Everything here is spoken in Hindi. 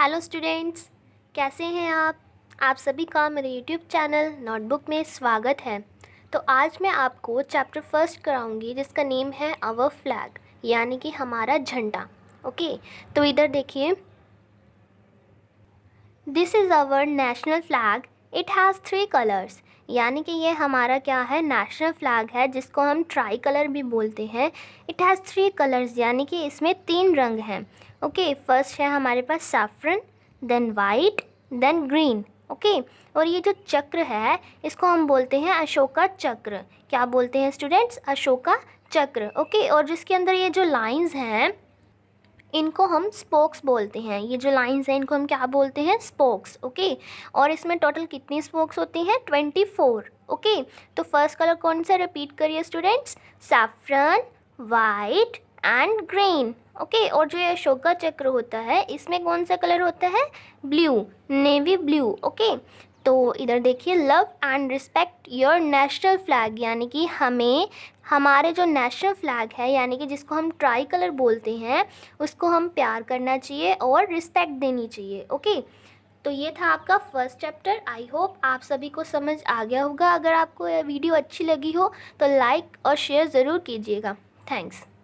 हेलो स्टूडेंट्स कैसे हैं आप आप सभी का मेरे यूट्यूब चैनल नोटबुक में स्वागत है तो आज मैं आपको चैप्टर फर्स्ट कराऊंगी जिसका नेम है आवर फ्लैग यानी कि हमारा झंडा ओके तो इधर देखिए this is our national flag it has three colours यानी कि ये हमारा क्या है नेशनल फ्लैग है जिसको हम ट्राई कलर भी बोलते हैं इट हैज़ थ्री कलर्स यानी कि इसमें तीन रंग हैं ओके फर्स्ट है हमारे पास saffron then white then green okay और ये जो चक्र है इसको हम बोलते हैं अशोका चक्र क्या बोलते हैं स्टूडेंट्स अशोका चक्र ओके okay, और जिसके अंदर ये जो लाइंस हैं इनको हम स्पोक्स बोलते हैं ये जो लाइंस हैं इनको हम क्या बोलते हैं स्पोक्स ओके और इसमें टोटल कितनी स्पोक्स होती हैं ट्वेंटी फोर ओके तो फर्स्ट कलर कौन सा रिपीट करिए students saffron white and green okay और जो ये अशोका चक्र होता है इसमें कौन सा कलर होता है ब्लू नेवी ब्लू ओके तो इधर देखिए love and respect your national flag यानी कि हमें हमारे जो नेशनल फ्लैग है यानी कि जिसको हम ट्राई कलर बोलते हैं उसको हम प्यार करना चाहिए और रिस्पेक्ट देनी चाहिए ओके तो ये था आपका फर्स्ट चैप्टर आई होप आप सभी को समझ आ गया होगा अगर आपको यह वीडियो अच्छी लगी हो तो लाइक और शेयर ज़रूर कीजिएगा थैंक्स